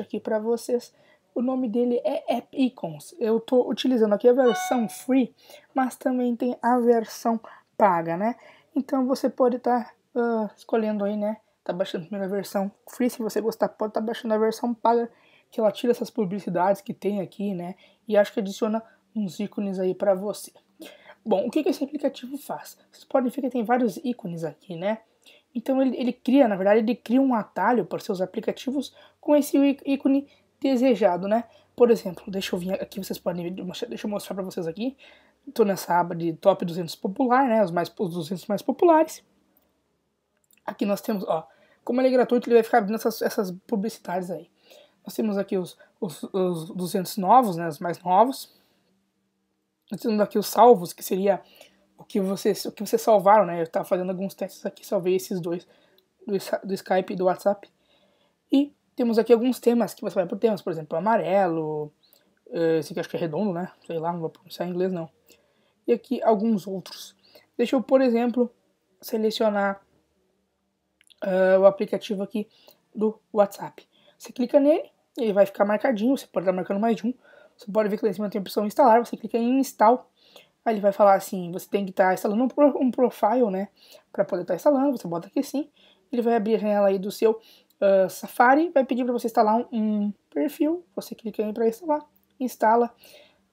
aqui para vocês. O nome dele é App Icons. Eu estou utilizando aqui a versão free, mas também tem a versão paga, né? Então você pode estar tá, uh, escolhendo aí, né? Tá baixando a primeira versão free, se você gostar, pode estar tá baixando a versão paga que ela tira essas publicidades que tem aqui, né? E acho que adiciona uns ícones aí para você. Bom, o que, que esse aplicativo faz? Vocês podem ver que tem vários ícones aqui, né? Então ele, ele cria, na verdade, ele cria um atalho para seus aplicativos com esse ícone desejado, né? Por exemplo, deixa eu vir aqui, vocês podem deixa eu mostrar para vocês aqui. Estou nessa aba de top 200 popular, né? Os mais os 200 mais populares. Aqui nós temos, ó, como ele é gratuito, ele vai ficar abrindo essas, essas publicidades aí. Nós temos aqui os, os, os 200 novos, né, os mais novos. Nós temos aqui os salvos, que seria o que vocês, o que vocês salvaram, né? Eu estava fazendo alguns testes aqui, salvei esses dois, do, do Skype e do WhatsApp. E temos aqui alguns temas que você vai por temas, por exemplo, amarelo, eh, esse aqui acho que é redondo, né? Sei lá, não vou pronunciar em inglês não. E aqui alguns outros. Deixa eu, por exemplo, selecionar uh, o aplicativo aqui do WhatsApp. Você clica nele, ele vai ficar marcadinho, você pode estar tá marcando mais de um. Você pode ver que lá em cima tem a opção instalar, você clica em install. Aí ele vai falar assim, você tem que estar tá instalando um, profile, né? Para poder estar tá instalando, você bota aqui sim. Ele vai abrir a janela aí do seu uh, Safari, vai pedir para você instalar um, um, perfil. Você clica aí para instalar, instala.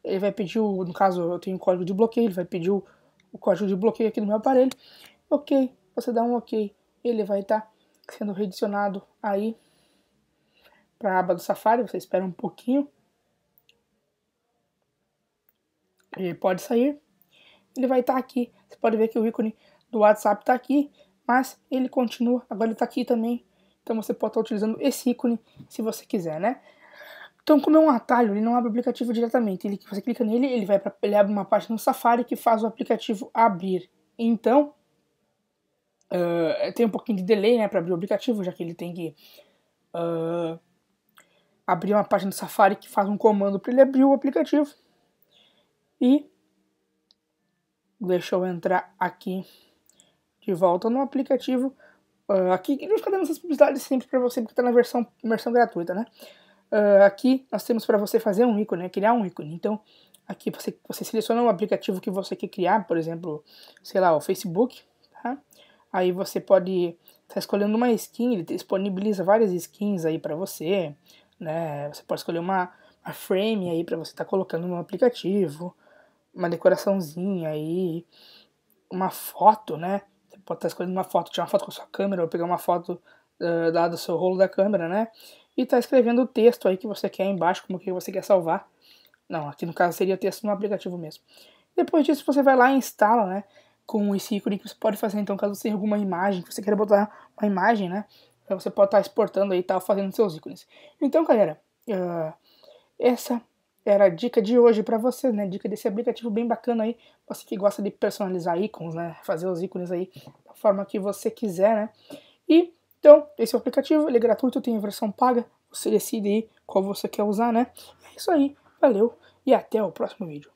Ele vai pedir, o, no caso eu tenho um código de bloqueio, ele vai pedir o, o código de bloqueio aqui no meu aparelho. Ok, você dá um ok, ele vai estar sendo redicionado aí para a aba do Safari, você espera um pouquinho. E pode sair. Ele vai estar tá aqui. Você pode ver que o ícone do WhatsApp está aqui, mas ele continua. Agora ele está aqui também. Então você pode estar tá utilizando esse ícone se você quiser, né? Então, como é um atalho, ele não abre o aplicativo diretamente. Ele, você clica nele, ele, vai pra, ele abre uma parte no Safari que faz o aplicativo abrir. Então, uh, tem um pouquinho de delay né, para abrir o aplicativo, já que ele tem que uh, abrir uma página do Safari que faz um comando para ele abrir o aplicativo. E deixa eu entrar aqui de volta no aplicativo. Uh, aqui, não fica dando essas publicidades sempre para você, porque está na versão, versão gratuita, né? Uh, aqui nós temos para você fazer um ícone, né? criar um ícone. Então, aqui você, você seleciona o aplicativo que você quer criar, por exemplo, sei lá, o Facebook. Tá? Aí você pode estar tá escolhendo uma skin, ele disponibiliza várias skins aí para você né? Você pode escolher uma, uma frame aí para você estar tá colocando no aplicativo, uma decoraçãozinha aí, uma foto, né? Você pode estar tá escolhendo uma foto, tirar uma foto com a sua câmera, ou pegar uma foto uh, da, do seu rolo da câmera, né? E tá escrevendo o texto aí que você quer embaixo, como que você quer salvar. Não, aqui no caso seria texto no aplicativo mesmo. Depois disso você vai lá e instala, né? Com esse ícone que você pode fazer, então caso você tenha alguma imagem, que você queira botar uma imagem, né? É, você pode estar tá exportando aí, tá fazendo seus ícones. Então, galera, uh, essa era a dica de hoje para vocês, né? Dica desse aplicativo bem bacana aí, você que gosta de personalizar ícones, né? Fazer os ícones aí da forma que você quiser, né? E então, esse é o aplicativo, ele é gratuito, tem a versão paga, você decide aí qual você quer usar, né? É isso aí, valeu e até o próximo vídeo.